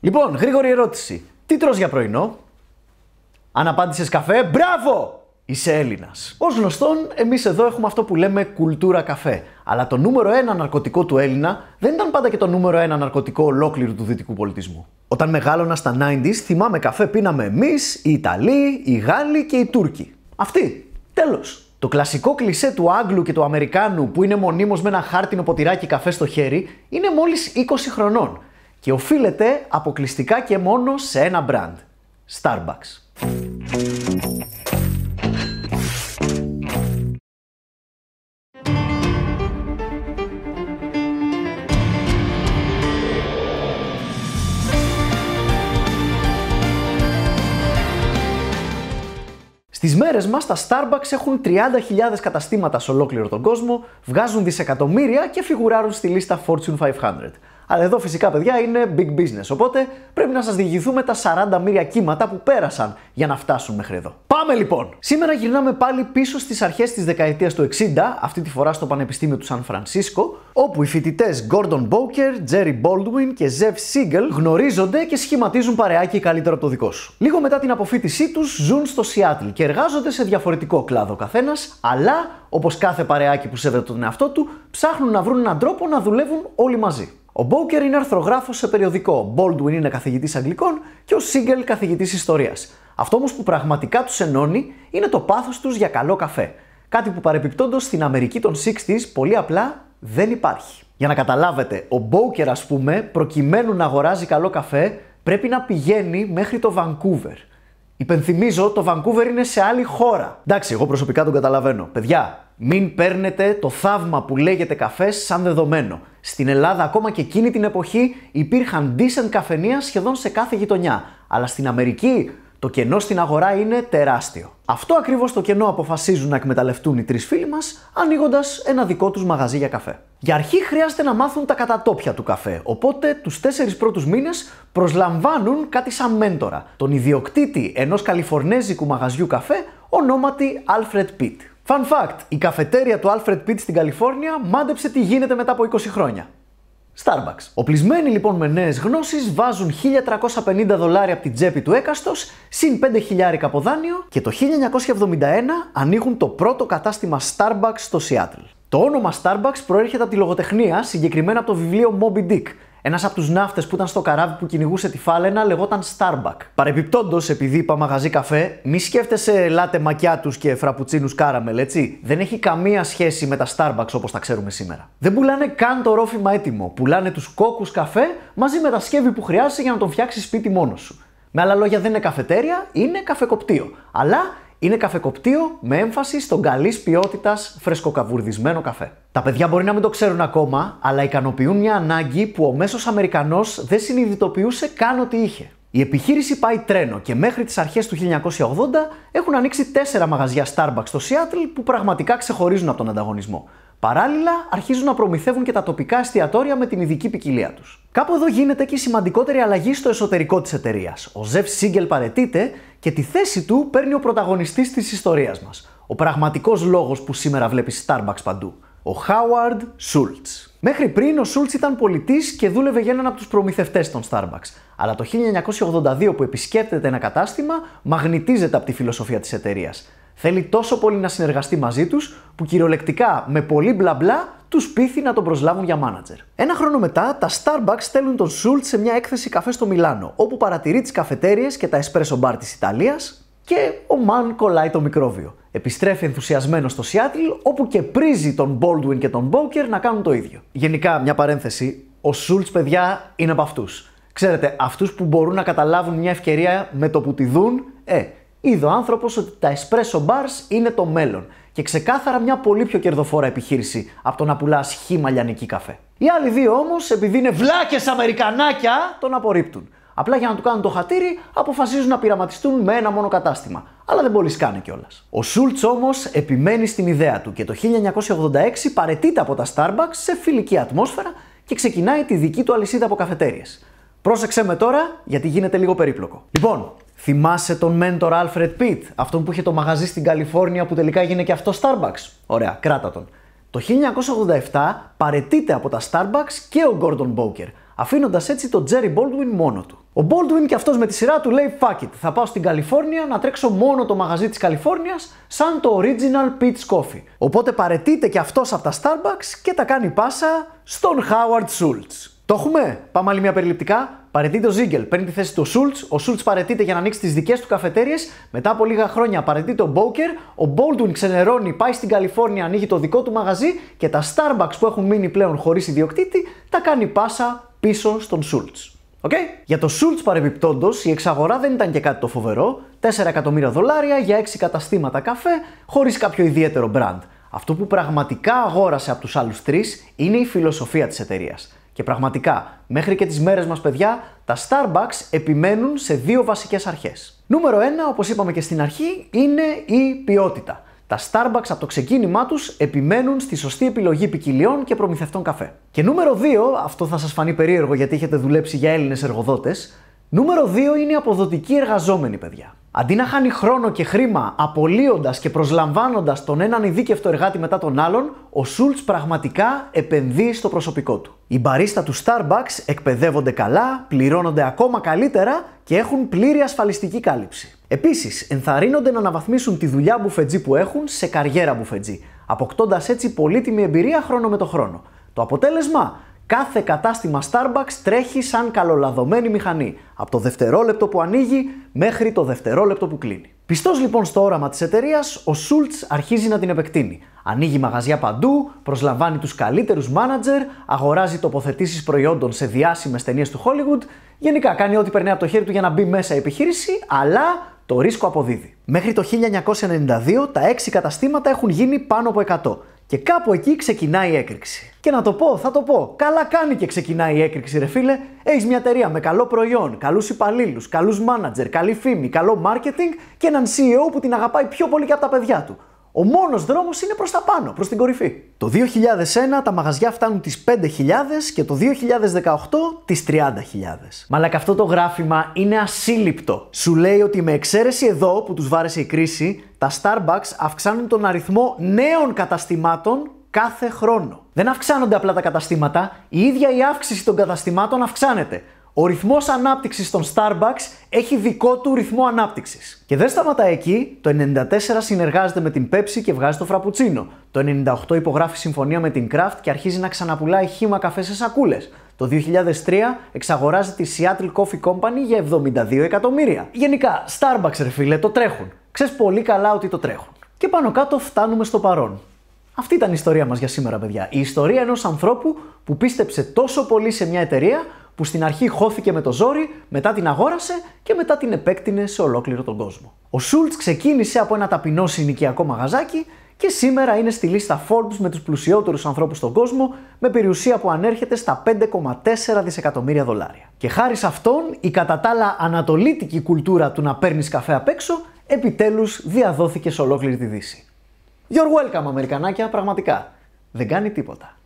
Λοιπόν, γρήγορη ερώτηση. Τι τρως για πρωινό? Αν απάντησες καφέ, μπράβο! Είσαι Έλληνας. Ως γνωστόν, εμείς εδώ έχουμε αυτό που λέμε κουλτούρα καφέ. Αλλά το νούμερο ένα ναρκωτικό του Έλληνα δεν ήταν πάντα και το νούμερο ένα ναρκωτικό ολόκληρου του δυτικού πολιτισμού. Όταν μεγάλωνα στα 90s, θυμάμαι καφέ πίναμε εμείς, οι Ιταλοί, οι Γάλλοι και οι Τούρκοι. Αυτοί. Τέλος. Το κλασικό κλισέ του Άγγλου και του Αμερικάνου που είναι μονίμως με ένα χάρτινο ποτηράκι καφέ στο χέρι είναι μόλις 20 χρονών και οφείλεται αποκλειστικά και μόνο σε ένα μπραντ, Starbucks. Στις μέρες μας τα Starbucks έχουν 30.000 καταστήματα σε ολόκληρο τον κόσμο, βγάζουν δισεκατομμύρια και φιγουράρουν στη λίστα Fortune 500. Αλλά εδώ φυσικά, παιδιά, είναι big business. Οπότε πρέπει να σας διηγηθούμε τα 40 μοίρια κύματα που πέρασαν για να φτάσουν μέχρι εδώ. Πάμε λοιπόν! Σήμερα γυρνάμε πάλι πίσω στις αρχές της δεκαετίας του 60, αυτή τη φορά στο Πανεπιστήμιο του Σαν Φρανσίσκο, όπου οι φοιτητές Gordon Boker, Jerry Baldwin και Zev Siegel γνωρίζονται και σχηματίζουν παρεάκι καλύτερο από το δικό σου. Λίγο μετά την αποφύτισή τους, ζουν στο Seattle και εργάζονται σε διαφορετικό κλάδο καθένας, αλλά όπως κάθε παρεάκι που σέβεται τον εαυτό του, ψάχνουν να βρουν έναν τρόπο να δουλεύουν όλοι μαζί. Ο Μπόκερ είναι αρθρογράφος σε περιοδικό, Baldwin είναι καθηγητής Αγγλικών και ο Σίγκελ καθηγητής Ιστορίας. Αυτό όμως που πραγματικά τους ενώνει είναι το πάθος τους για καλό καφέ. Κάτι που παρεπιπτόντως στην Αμερική των 60 πολύ απλά δεν υπάρχει. Για να καταλάβετε, ο Μπόκερ, ας πούμε, προκειμένου να αγοράζει καλό καφέ, πρέπει να πηγαίνει μέχρι το Vancouver. Υπενθυμίζω, το Vancouver είναι σε άλλη χώρα. Εντάξει, εγώ προσωπικά τον καταλαβαίνω. Παιδιά, μην παίρνετε το θαύμα που λέγεται καφές σαν δεδομένο. Στην Ελλάδα, ακόμα και εκείνη την εποχή, υπήρχαν decent καφενεία σχεδόν σε κάθε γειτονιά. Αλλά στην Αμερική, το κενό στην αγορά είναι τεράστιο. Αυτό ακριβώς το κενό αποφασίζουν να εκμεταλλευτούν οι τρεις φίλοι μας, ανοίγοντας ένα δικό τους μαγαζί για καφέ. Για αρχή χρειάζεται να μάθουν τα κατατόπια του καφέ, οπότε τους τέσσερις πρώτους μήνες προσλαμβάνουν κάτι σαν μέντορα, τον ιδιοκτήτη ενός καλιφορνέζικου μαγαζιού καφέ, ονόματι Alfred Pitt. Fun fact, η καφετέρια του Alfred Pitt στην Καλιφόρνια μάντεψε τι γίνεται μετά από 20 χρόνια. Starbucks. Οπλισμένοι λοιπόν με νέες γνώσεις βάζουν 1350 δολάρια από την τσέπη του έκαστος, συν 5.000 από δάνειο και το 1971 ανοίγουν το πρώτο κατάστημα Starbucks στο Seattle. Το όνομα Starbucks προέρχεται από τη λογοτεχνία, συγκεκριμένα από το βιβλίο Moby Dick, ένας από τους ναύτες που ήταν στο καράβι που κυνηγούσε τη φάλαινα λεγόταν Starbuck. Παρεμπιπτόντως, επειδή είπα μαγαζί καφέ, μη σκέφτεσαι λάτε μακιά τους και φραπουτσίνους κάραμελ, έτσι. Δεν έχει καμία σχέση με τα Starbucks όπως τα ξέρουμε σήμερα. Δεν πουλάνε καν το ρόφημα έτοιμο. Πουλάνε τους κόκκους καφέ μαζί με τα σκεύη που χρειάζεσαι για να τον φτιάξεις σπίτι μόνος σου. Με άλλα λόγια, δεν είναι καφετέρια, είναι καφεκοπτίο. Αλλά είναι καφεκοπτίο με έμφαση στον καλής ποιότητας φρεσκοκαβουρδισμένο καφέ. Τα παιδιά μπορεί να μην το ξέρουν ακόμα, αλλά ικανοποιούν μια ανάγκη που ο μέσος Αμερικανός δεν συνειδητοποιούσε καν ότι είχε. Η επιχείρηση πάει τρένο και μέχρι τις αρχές του 1980 έχουν ανοίξει τέσσερα μαγαζιά Starbucks στο Seattle που πραγματικά ξεχωρίζουν από τον ανταγωνισμό. Παράλληλα, αρχίζουν να προμηθεύουν και τα τοπικά εστιατόρια με την ειδική ποικιλία τους. Κάπου εδώ γίνεται και η σημαντικότερη αλλαγή στο εσωτερικό της εταιρείας. Ο Ζεφ Σίγκελ παρετείται και τη θέση του παίρνει ο πρωταγωνιστής της ιστορίας μας. Ο πραγματικός λόγος που σήμερα βλέπεις Starbucks παντού. Ο Χάουαρντ Σούλτ. Μέχρι πριν ο Σούλτ ήταν πολιτής και δούλευε για έναν από τους προμηθευτές των Starbucks. Αλλά το 1982 που επισκέπτεται ένα κατάστημα, μαγνητίζεται από τη φιλοσοφία της εταιρείας. Θέλει τόσο πολύ να συνεργαστεί μαζί τους, που κυριολεκτικά με πολύ μπλα μπλα τους πείθει να τον προσλάβουν για μάνατζερ. Ένα χρόνο μετά, τα Starbucks στέλνουν τον Σούλτ σε μια έκθεση καφέ στο Μιλάνο, όπου παρατηρεί τις καφετέρειε και τα espresso μπαρ της Ιταλίας, και ο Μαν κολλάει το μικρόβιο. Επιστρέφει ενθουσιασμένος στο Σιάτλ, όπου και πρίζει τον Baldwin και τον Μπόκερ να κάνουν το ίδιο. Γενικά, μια παρένθεση, ο Σούλτ, παιδιά, είναι από αυτούς. Ξέρετε, αυτούς που μπορούν να καταλάβουν μια ευκαιρία με το που τη δουν, ε, είδε ο άνθρωπος ότι τα espresso bars είναι το μέλλον και ξεκάθαρα μια πολύ πιο κερδοφόρα επιχείρηση από το να πουλάς χήμα καφέ. Οι άλλοι δύο όμως, επειδή είναι βλάκες Αμερικανάκια, τον απορρίπτουν. Απλά για να του κάνουν το χατήρι, αποφασίζουν να πειραματιστούν με ένα μόνο κατάστημα. Αλλά δεν να κάνει κιόλας. Ο Σούλτ όμως επιμένει στην ιδέα του και το 1986 παρετείται από τα Starbucks σε φιλική ατμόσφαιρα και ξεκινάει τη δική του αλυσίδα από καφετέρειε. Πρόσεξε με τώρα, γιατί γίνεται λίγο περίπλοκο. Λοιπόν, Θυμάσαι τον μέντορ Alfred Pitt, αυτόν που είχε το μαγαζί στην Καλιφόρνια που τελικά έγινε και αυτό Starbucks. Ωραία, κράτα τον. Το 1987 παρετείται από τα Starbucks και ο Gordon Boker, αφήνοντας έτσι τον Jerry Baldwin μόνο του. Ο Baldwin και αυτός με τη σειρά του λέει «Fuck it, θα πάω στην Καλιφόρνια να τρέξω μόνο το μαγαζί της Καλιφόρνιας σαν το original Pete's Coffee». Οπότε παρετείται και αυτός από τα Starbucks και τα κάνει πάσα στον Howard Schultz. Το έχουμε. Πάμε άλλη μια περιληπτικά. Παρετείται ο Ζίγκελ, παίρνει τη θέση του Σούλτ. Ο Σούλτ παρετείται για να ανοίξει τις δικές του καφετέρειε. Μετά από λίγα χρόνια παρετείται ο Μπόκερ. Ο Μπόλτουν ξενερώνει, πάει στην Καλιφόρνια, ανοίγει το δικό του μαγαζί και τα Starbucks που έχουν μείνει πλέον χωρίς ιδιοκτήτη τα κάνει πάσα πίσω στον Σούλτ. Okay. Για το Σούλτ παρεμπιπτόντως, η εξαγορά δεν ήταν και κάτι το φοβερό. 4 εκατομμύρια δολάρια για 6 καταστήματα καφέ, χωρίς κάποιο ιδιαίτερο brand. Αυτό που πραγματικά αγόρασε από τους άλλους τρεις είναι η φιλοσοφία της εταιρείας. Και πραγματικά, μέχρι και τις μέρες μας παιδιά, τα Starbucks επιμένουν σε δύο βασικές αρχές. Νούμερο 1, όπως είπαμε και στην αρχή, είναι η ποιότητα. Τα Starbucks από το ξεκίνημά τους επιμένουν στη σωστή επιλογή ποικιλιών και προμηθευτών καφέ. Και νούμερο 2, αυτό θα σας φανεί περίεργο γιατί έχετε δουλέψει για Έλληνες εργοδότες, νούμερο 2 είναι οι αποδοτικοί εργαζόμενοι παιδιά. Αντί να χάνει χρόνο και χρήμα απολύοντας και προσλαμβάνοντας τον έναν ειδίκευτο εργάτη μετά τον άλλον, ο Σούλτ πραγματικά επενδύει στο προσωπικό του. Οι μπαρίστα του Starbucks εκπαιδεύονται καλά, πληρώνονται ακόμα καλύτερα και έχουν πλήρη ασφαλιστική κάλυψη. Επίσης, ενθαρρύνονται να αναβαθμίσουν τη δουλειά μπουφετζή που έχουν σε καριέρα μπουφετζή, αποκτώντας έτσι πολύτιμη εμπειρία χρόνο με το χρόνο. Το αποτέλεσμα, Κάθε κατάστημα Starbucks τρέχει σαν καλολαδωμένη μηχανή, από το δευτερόλεπτο που ανοίγει μέχρι το δευτερόλεπτο που κλείνει. Πιστός λοιπόν στο όραμα της εταιρείας, ο Σούλτ αρχίζει να την επεκτείνει. Ανοίγει μαγαζιά παντού, προσλαμβάνει τους καλύτερους μάνατζερ, αγοράζει τοποθετήσεις προϊόντων σε διάσημες ταινίες του Hollywood. Γενικά κάνει ό,τι περνάει από το χέρι του για να μπει μέσα η επιχείρηση, αλλά το ρίσκο αποδίδει. Μέχρι το 1992 τα 6 καταστήματα έχουν γίνει πάνω από 100. Και κάπου εκεί ξεκινάει η έκρηξη. Και να το πω, θα το πω. Καλά κάνει και ξεκινάει η έκρηξη, ρε φίλε. Έχεις μια εταιρεία με καλό προϊόν, καλούς υπαλλήλους, καλούς μάνατζερ, καλή φήμη, καλό marketing και έναν CEO που την αγαπάει πιο πολύ και από τα παιδιά του. Ο μόνος δρόμος είναι προς τα πάνω, προς την κορυφή. Το 2001 τα μαγαζιά φτάνουν τις 5.000 και το 2018 τις 30.000. Μαλάκα αυτό το γράφημα είναι ασύλληπτο. Σου λέει ότι με εξαίρεση εδώ που τους βάρεσε η κρίση, τα Starbucks αυξάνουν τον αριθμό νέων καταστημάτων κάθε χρόνο. Δεν αυξάνονται απλά τα καταστήματα, η ίδια η αύξηση των καταστημάτων αυξάνεται. Ο ρυθμός ανάπτυξης των Starbucks έχει δικό του ρυθμό ανάπτυξης. Και δεν σταματάει εκεί. Το 94 συνεργάζεται με την Pepsi και βγάζει το φραπουτσίνο. Το 98 υπογράφει συμφωνία με την Kraft και αρχίζει να ξαναπουλάει χύμα καφέ σε σακούλες. Το 2003 εξαγοράζει τη Seattle Coffee Company για 72 εκατομμύρια. Γενικά, Starbucks ρε φίλε, το τρέχουν. Ξέρεις πολύ καλά ότι το τρέχουν. Και πάνω κάτω φτάνουμε στο παρόν. Αυτή ήταν η ιστορία μας για σήμερα παιδιά. Η ιστορία ενός ανθρώπου που πίστεψε τόσο πολύ σε μια εταιρεία που στην αρχή χώθηκε με το ζόρι, μετά την αγόρασε και μετά την επέκτηνε σε ολόκληρο τον κόσμο. Ο Σούλτ ξεκίνησε από ένα ταπεινό συνοικιακό μαγαζάκι και σήμερα είναι στη λίστα Forbes με τους πλουσιότερους ανθρώπους στον κόσμο με περιουσία που ανέρχεται στα 5,4 δισεκατομμύρια δολάρια. Και χάρη σε αυτόν η κατά τα άλλα ανατολίτικη κουλτούρα του να παίρνεις καφέ απ' έξω επιτέλους διαδόθηκε σε ολόκληρη τη Δύση. You're welcome Αμερικανάκια, πραγματικά. Δεν κάνει τίποτα.